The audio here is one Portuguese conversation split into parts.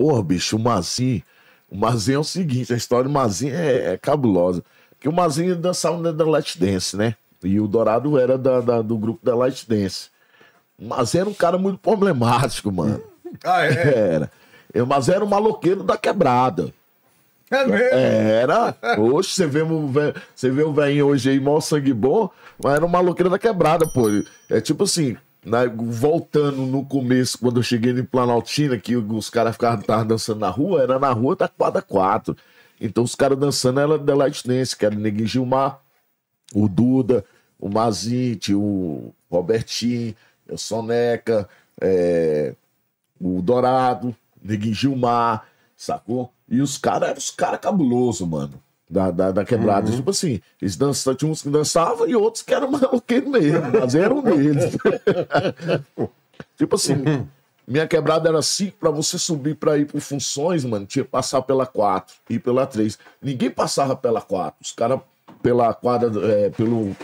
Porra, bicho, o Mazinho, O Mazinho é o seguinte: a história do Mazinho é, é cabulosa. Que o Mazinho dançava dentro da Light Dance, né? E o Dourado era da, da, do grupo da Light Dance. O Mazin era um cara muito problemático, mano. Ah, é? Era. Eu, mas era um maloqueiro da quebrada. É mesmo? É, era. Hoje você vê, você vê o velhinho hoje aí, mó sangue bom, mas era um maloqueiro da quebrada, pô. É tipo assim, voltando no começo, quando eu cheguei em Planaltina, que os caras ficavam dançando na rua, era na rua da quadra 4. Então os caras dançando era da Light Dance, que era o Neguinho Gilmar, o Duda, o Mazinte, o Robertinho, o Soneca, é, o Dourado, Neguinho Gilmar, sacou? E os caras eram os caras cabulosos, mano da, da, da quebrada. Uhum. Tipo assim, eles dançavam, tinha uns que dançavam e outros que eram maluqueiros mesmo, mas eram deles. tipo assim, uhum. minha quebrada era assim para você subir para ir por funções, mano, tinha que passar pela 4 e pela 3. Ninguém passava pela 4. Os caras pela quadra, é, pelo,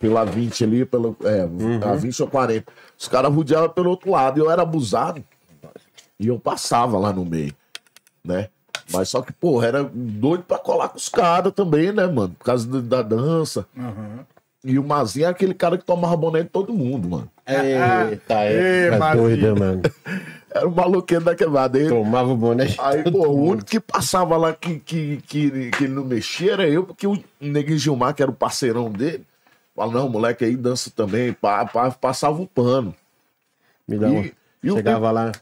pela 20 ali, pelo, é, uhum. a 20 ou 40. Os caras rodeavam pelo outro lado. Eu era abusado e eu passava lá no meio, né? Mas só que, porra, era doido pra colar com os caras também, né, mano? Por causa da, da dança. Uhum. E o Mazinho é aquele cara que tomava boné de todo mundo, mano. Eita, é, é doido, mano. Era o um maluqueiro da quebrada. Ele, Tomava o boné. Aí, pô, o único que passava lá que, que, que, que ele não mexia era eu, porque o Neguinho Gilmar, que era o parceirão dele, falava, não, moleque aí dança também, pá, pá, passava um pano. Me dá e, uma... E Chegava o, lá.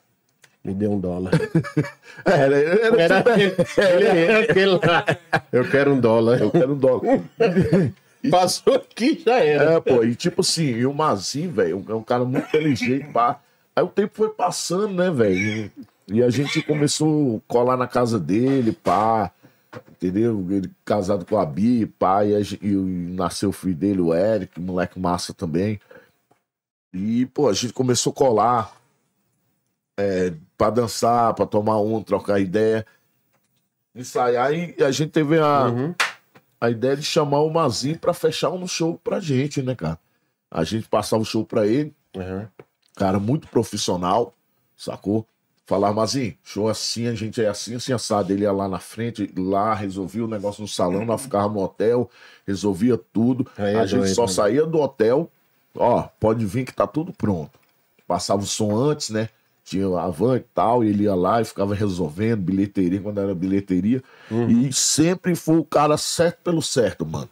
Me deu um dólar. É, era, era, era, assim. é. aquele lá. Eu quero um dólar. Eu quero um dólar. Passou aqui já era. É, pô, e tipo assim, e o Mazi, velho, é um cara muito inteligente, pá. Aí o tempo foi passando, né, velho? E a gente começou a colar na casa dele, pá. Entendeu? Ele casado com a Bi, pá, e, a, e nasceu o filho dele, o Eric, moleque massa também. E, pô, a gente começou a colar é, para dançar, para tomar um, trocar ideia, ensaiar. E a gente teve a, uhum. a ideia de chamar o Mazinho para fechar um show pra gente, né, cara? A gente passava o show pra ele. Uhum. Cara, muito profissional, sacou? Falar, Mazinho, show é assim, a gente é assim, assim, assado. Ele ia lá na frente, lá, resolvia o negócio no salão, nós ficava no hotel, resolvia tudo. Aí é, é a gente doido, só né? saía do hotel, ó, pode vir que tá tudo pronto. Passava o som antes, né? tinha a van e tal, e ele ia lá e ficava resolvendo bilheteria quando era bilheteria. Uhum. E sempre foi o cara certo pelo certo, mano.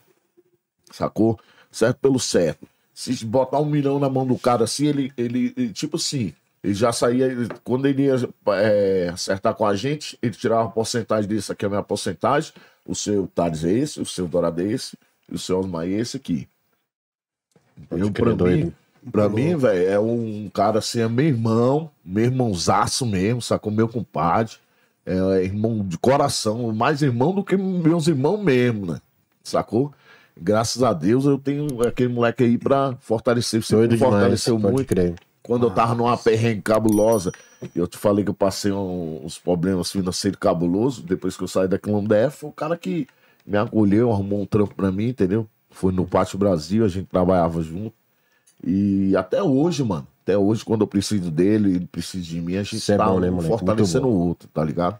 Sacou? Certo pelo certo. Se botar um milhão na mão do cara assim, ele, ele, tipo assim, ele já saía. quando ele ia é, acertar com a gente, ele tirava a porcentagem disso aqui, é a minha porcentagem. O seu Thales é esse, o seu Dourado é esse, e o seu Osmar é esse aqui. Entendeu? Pra mim, doido. Pra Pô. mim, velho, é um cara assim, é meu irmão, meu irmãozaço mesmo, sacou? Meu compadre. É, é irmão de coração, mais irmão do que meus irmãos mesmo, né? Sacou? Graças a Deus eu tenho aquele moleque aí pra fortalecer. Você me fortaleceu demais, muito. Crer. Quando eu tava numa perrengue cabulosa, eu te falei que eu passei um, uns problemas financeiros cabulosos depois que eu saí da Clambdef, foi o cara que me acolheu, arrumou um trampo pra mim, entendeu? Foi no Pátio Brasil, a gente trabalhava junto. E até hoje, mano, até hoje, quando eu preciso dele, ele precisa de mim, a gente Cê é tá é bom, né, um fortalecendo o outro, tá ligado?